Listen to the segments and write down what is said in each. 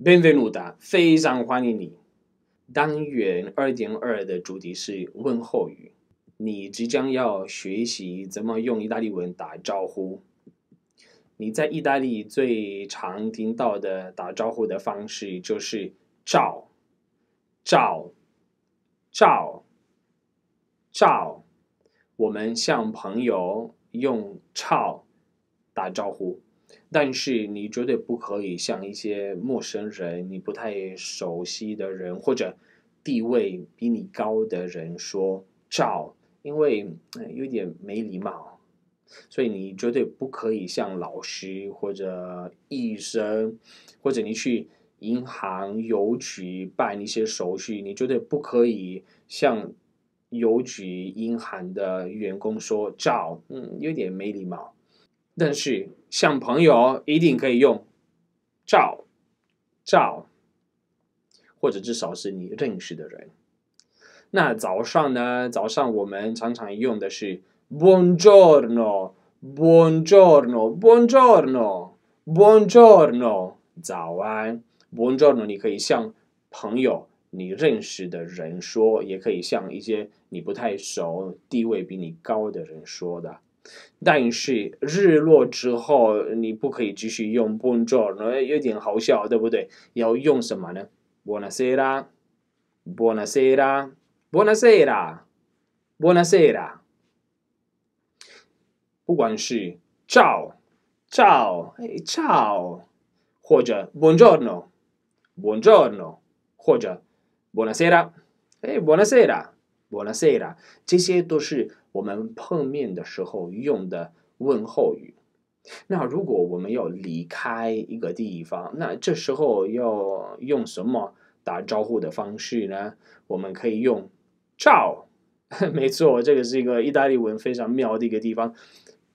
Benvenuta，非常欢迎你。单元二点二的主题是问候语。你即将要学习怎么用意大利文打招呼。你在意大利最常听到的打招呼的方式就是照”，“照”，“照”，“照”。我们向朋友用照打招呼。但是你绝对不可以像一些陌生人、你不太熟悉的人或者地位比你高的人说“赵”，因为有点没礼貌。所以你绝对不可以像老师或者医生，或者你去银行、邮局办一些手续，你绝对不可以像邮局、银行的员工说“赵”，嗯，有点没礼貌。但是，像朋友一定可以用，照照，或者至少是你认识的人。那早上呢？早上我们常常用的是 “Buongiorno，Buongiorno，Buongiorno，Buongiorno”。早安，Buongiorno，你可以向朋友、你认识的人说，也可以向一些你不太熟、地位比你高的人说的。但是日落之后你不可以继续用 b o n j i o r 有点好笑，对不对？要用什么呢？buonasera，buonasera，buonasera，buonasera，不管是 ciao，ciao，ciao，或者 buongiorno，buongiorno，或者 b u o n a s e r a e b u o n a s e r a b u o n a s e r a 这些都是。我们碰面的时候用的问候语，那如果我们要离开一个地方，那这时候要用什么打招呼的方式呢？我们可以用 “ciao”。没错，这个是一个意大利文，非常妙的一个地方。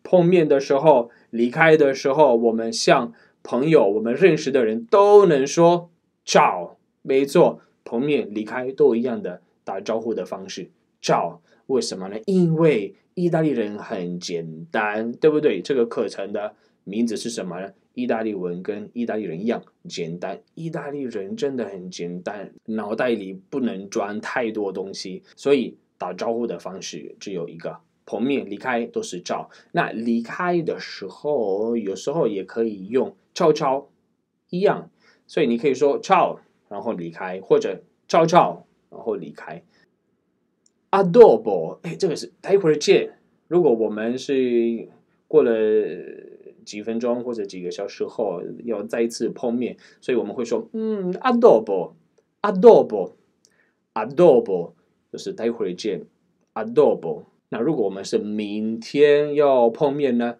碰面的时候，离开的时候，我们向朋友、我们认识的人都能说 “ciao”。没错，碰面、离开都一样的打招呼的方式，“ciao”。为什么呢？因为意大利人很简单，对不对？这个课程的名字是什么呢？意大利文跟意大利人一样简单。意大利人真的很简单，脑袋里不能装太多东西，所以打招呼的方式只有一个，碰面离开都是照。那离开的时候，有时候也可以用悄悄，一样，所以你可以说 c i a o 然后离开，或者 c 悄，i a o c i a o 然后离开。Ado bo，哎，这个是待会儿见。如果我们是过了几分钟或者几个小时后要再一次碰面，所以我们会说，嗯，Ado bo，Ado bo，Ado bo，就是待会儿见。Ado bo，那如果我们是明天要碰面呢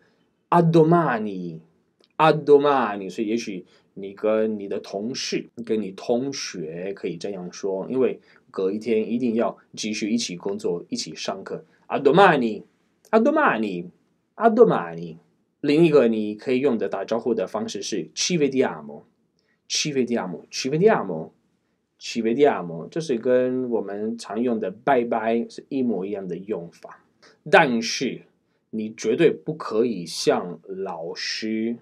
？Ado mani，Ado mani，所以也许你跟你的同事、跟你同学可以这样说，因为。隔一天一定要继续一起工作、一起上课。阿多玛尼，阿多玛尼，阿多玛尼。另一个你可以用的打招呼的方式是 ci vediamo，ci vediamo，ci vediamo，ci vediamo。这是跟我们常用的拜拜是一模一样的用法，但是你绝对不可以向老师、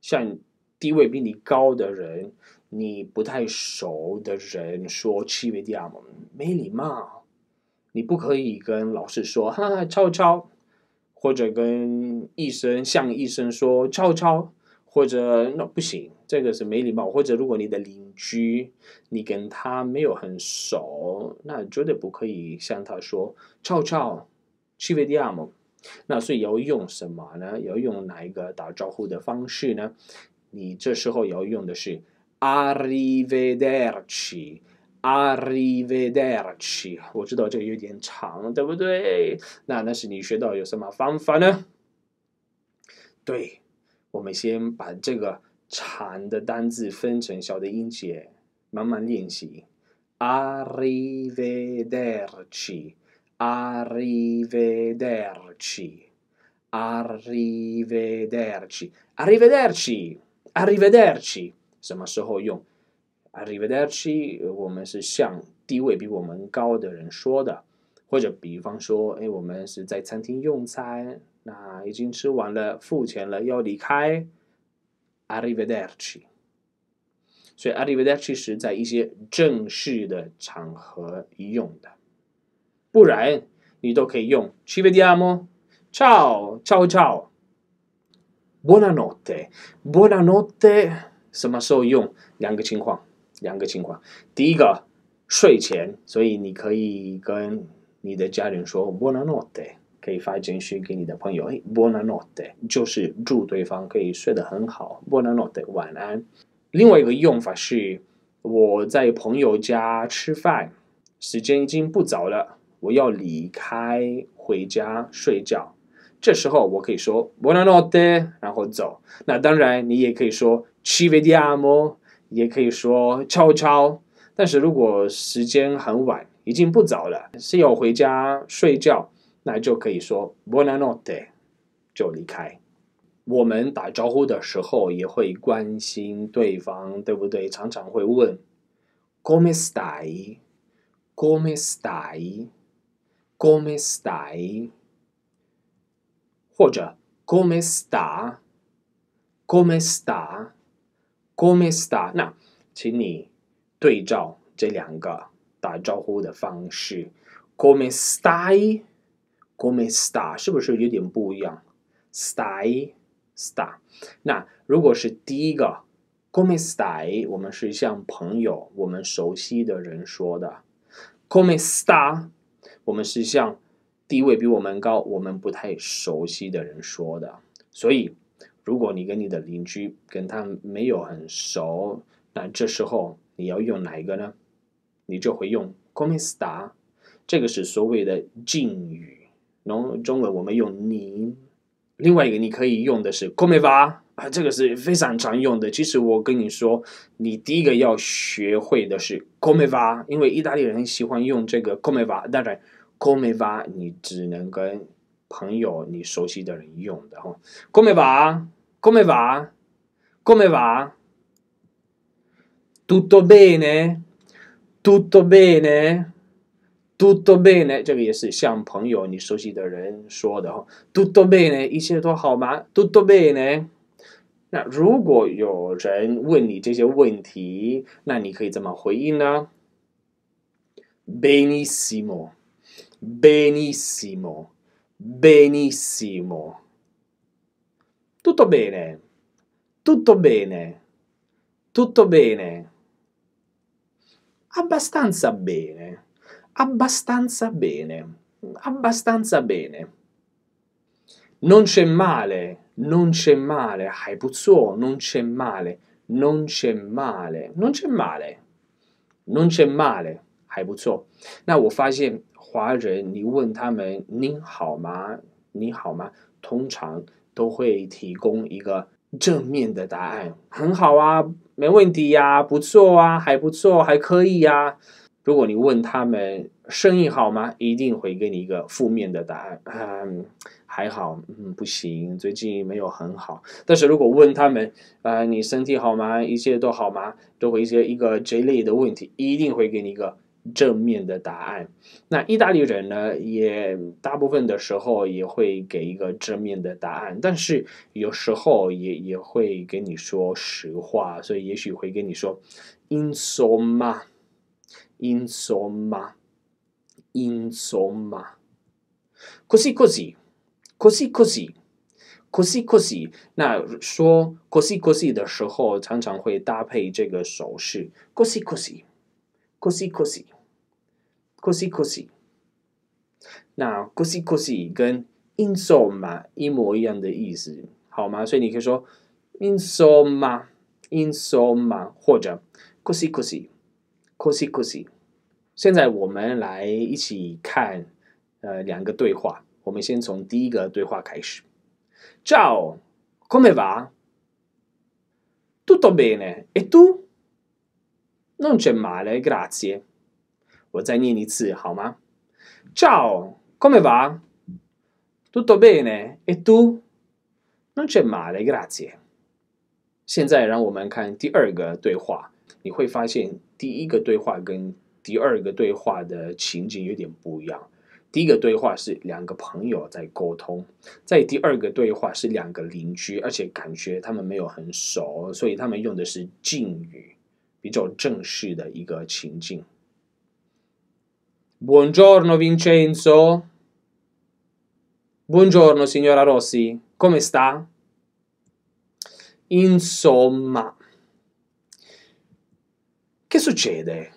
向地位比你高的人。你不太熟的人说 “ciao ciao” 吗？没礼貌。你不可以跟老师说“哈哈，ciao ciao”，或者跟医生向医生说 “ciao ciao”，或者那不行，这个是没礼貌。或者如果你的邻居，你跟他没有很熟，那绝对不可以向他说 “ciao ciao”。c i a 亚 ciao 没礼貌你不可以跟老师说哈哈超超”，或者跟医生向医生说超超 ”，o 或者那不行这个是没礼貌或者如果你的邻居你跟他没有很熟那绝对不可以向他说超超 a o c i a i a o 那所以要用什么呢？要用哪一个打招呼的方式呢？你这时候要用的是。Arrivederci, arrivederci. 什么时候用？Arrivederci，我们是向地位比我们高的人说的，或者比方说，哎，我们是在餐厅用餐，那已经吃完了，付钱了，要离开，Arrivederci。所以 Arrivederci 是在一些正式的场合用的，不然你都可以用。Ciao，ciao，ciao，Buona notte，Buona notte。什么时候用？两个情况，两个情况。第一个，睡前，所以你可以跟你的家人说 “Buona notte”，可以发简讯给你的朋友，“哎，Buona notte”，就是祝对方可以睡得很好，“Buona notte”，晚安。另外一个用法是，我在朋友家吃饭，时间已经不早了，我要离开回家睡觉，这时候我可以说 “Buona notte”，然后走。那当然，你也可以说。CVDM 哦，也可以说早超。但是如果时间很晚，已经不早了，是要回家睡觉，那就可以说 Buonanotte，就离开。我们打招呼的时候也会关心对方，对不对？常常会问 Come stai？Come stai？Come stai？或者 Come sta？Come sta？Come sta，那请你对照这两个打招呼的方式，Come stai，Come sta，是不是有点不一样？Stai，sta。那如果是第一个，Come stai，我们是向朋友、我们熟悉的人说的；Come sta，我们是向地位比我们高、我们不太熟悉的人说的。所以。如果你跟你的邻居跟他没有很熟，那这时候你要用哪一个呢？你就会用 com'ista，这个是所谓的敬语。然后中文我们用您。另外一个你可以用的是 com'eva 啊，这个是非常常用的。其实我跟你说，你第一个要学会的是 com'eva，因为意大利人喜欢用这个 com'eva。当然，com'eva 你只能跟朋友你熟悉的人用的哈，com'eva。Come va? Come va? Tutto bene? Tutto bene? Tutto bene? bene? bene? Tutto Tutto bene，这个也是向朋友、你熟悉的人说的哈。Tutto bene，一切都好吗？Tutto bene。那如果有人问你这些问题，那你可以怎么回应呢？Benissimo，benissimo，benissimo。tutto bene, tutto bene, tutto bene, abbastanza bene, abbastanza bene, abbastanza bene. Non c'è male, non c'è male, hai puzzuo, non c'è male, non c'è male, non c'è male, non c'è male, hai puzzuo. 那我发现华人，你问他们“您好吗”，“您好吗”，通常都会提供一个正面的答案，很好啊，没问题呀，不错啊，还不错，还可以呀。如果你问他们生意好吗，一定会给你一个负面的答案。嗯，还好，嗯，不行，最近没有很好。但是如果问他们，啊，你身体好吗？一切都好吗？都会一些一个这类的问题，一定会给你一个。正面的答案，那意大利人呢，也大部分的时候也会给一个正面的答案，但是有时候也也会跟你说实话，所以也许会跟你说 “insomma”，“insomma”，“insomma”，“così così”，“così così”，“così così”。那说 “così così” 的时候，常常会搭配这个手势 “così così”，“così così”。così così. così. 那 così così 跟 insomma 一模一样的意思，好吗？所以你可以说 insomma insomma 或者 così così così così. Ciao, come va? Tutto bene, e tu? Non c'è male, grazie. 再念一次好吗？Ciao，come va？tutto bene。e tu？non c'è male，grazie。现在让我们看第二个对话，你会发现第一个对话跟第二个对话的情景有点不一样。第一个对话是两个朋友在沟通，在第二个对话是两个邻居，而且感觉他们没有很熟，所以他们用的是敬语，比较正式的一个情境。Buongiorno Vincenzo. Buongiorno signora Rossi, come sta? Insomma, che succede?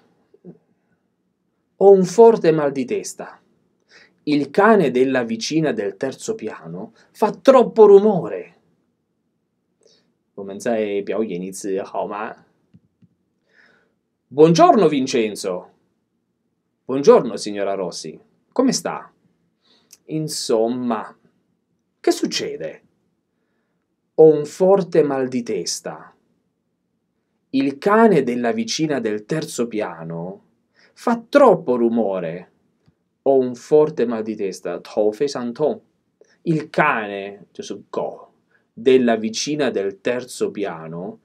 Ho un forte mal di testa. Il cane della vicina del terzo piano fa troppo rumore. Oh, Buongiorno Vincenzo. Buongiorno, signora Rossi. Come sta? Insomma, che succede? Ho un forte mal di testa. Il cane della vicina del terzo piano fa troppo rumore. Ho un forte mal di testa. Il cane, della vicina del terzo piano,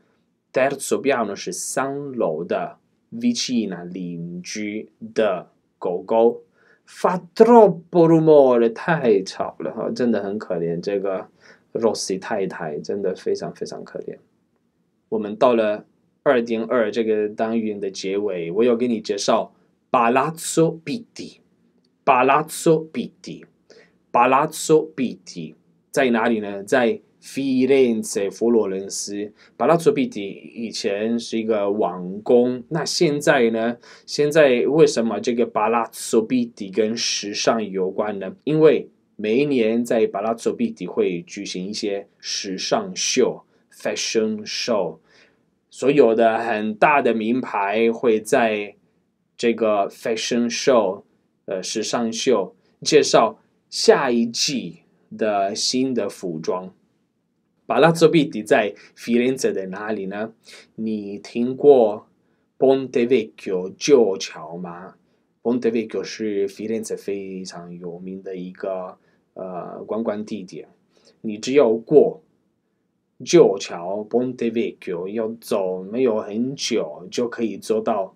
terzo piano c'è San Loda, vicina Linji Da. 狗狗发 troppo 抖，布 o 莫的太吵了哈，真的很可怜。这个 r o s 西太太真的非常非常可怜。我们到了二点二这个单元的结尾，我要给你介绍 Palazzo Pitti。Palazzo Pitti，Palazzo Pitti 在哪里呢？在佛罗伦斯，佛罗伦斯 b a l e n c a a 以前是一个王宫。那现在呢？现在为什么这个巴 a l 比迪 i 跟时尚有关呢？因为每一年在巴 a l 比迪 i 会举行一些时尚秀 （Fashion Show），所有的很大的名牌会在这个 Fashion Show，呃，时尚秀介绍下一季的新的服装。Palazzo Pitti，的哪里呢？你听过 Ponte v e c c h i o 旧桥吗 Ponte Vecchio 是佛罗伦萨非常有名的一个呃观光地点。你只要过旧桥 Ponte Vecchio，要走没有很久就可以走到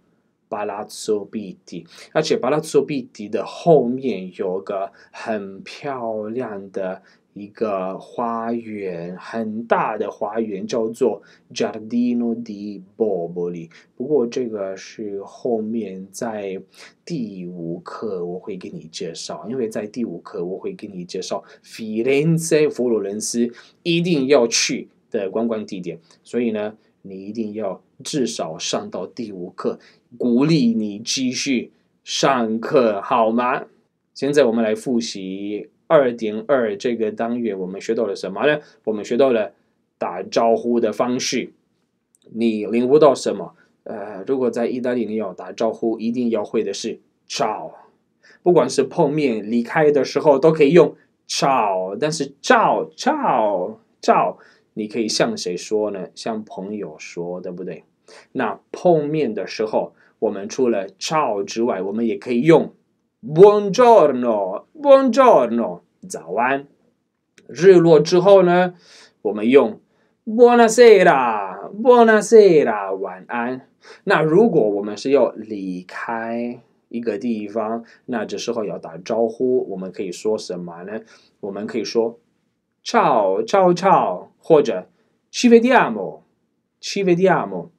Palazzo Pitti。而且 Palazzo Pitti 的后面有个很漂亮的。一个花园，很大的花园，叫做 Giardino di Boboli。不过这个是后面在第五课我会给你介绍，因为在第五课我会给你介绍佛罗伦斯一定要去的观光地点，所以呢，你一定要至少上到第五课，鼓励你继续上课，好吗？现在我们来复习。二点二，这个单元我们学到了什么呢？我们学到了打招呼的方式。你领悟到什么？呃，如果在意大利要打招呼，一定要会的是 “ciao”。不管是碰面、离开的时候，都可以用 “ciao”。但是 “ciao ciao ciao”，你可以向谁说呢？向朋友说，对不对？那碰面的时候，我们除了 “ciao” 之外，我们也可以用。Buongiorno，Buongiorno，早安。日落之后呢，我们用 Buonasera，Buonasera，晚安。那如果我们是要离开一个地方，那这时候要打招呼，我们可以说什么呢？我们可以说 Ciao，Ciao，Ciao，或者 Ci vediamo，Ci vediamo。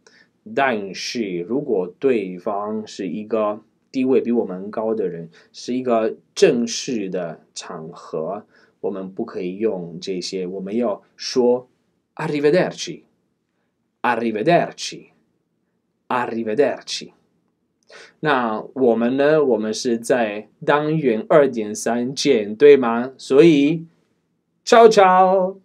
但是如果对方是一个地位比我们高的人是一个正式的场合我们不可以用这些我们要说 a r r i v a dirty a r r i v a dirty a r r i v a dirty 那我们呢我们是在单元二点三减对吗所以悄悄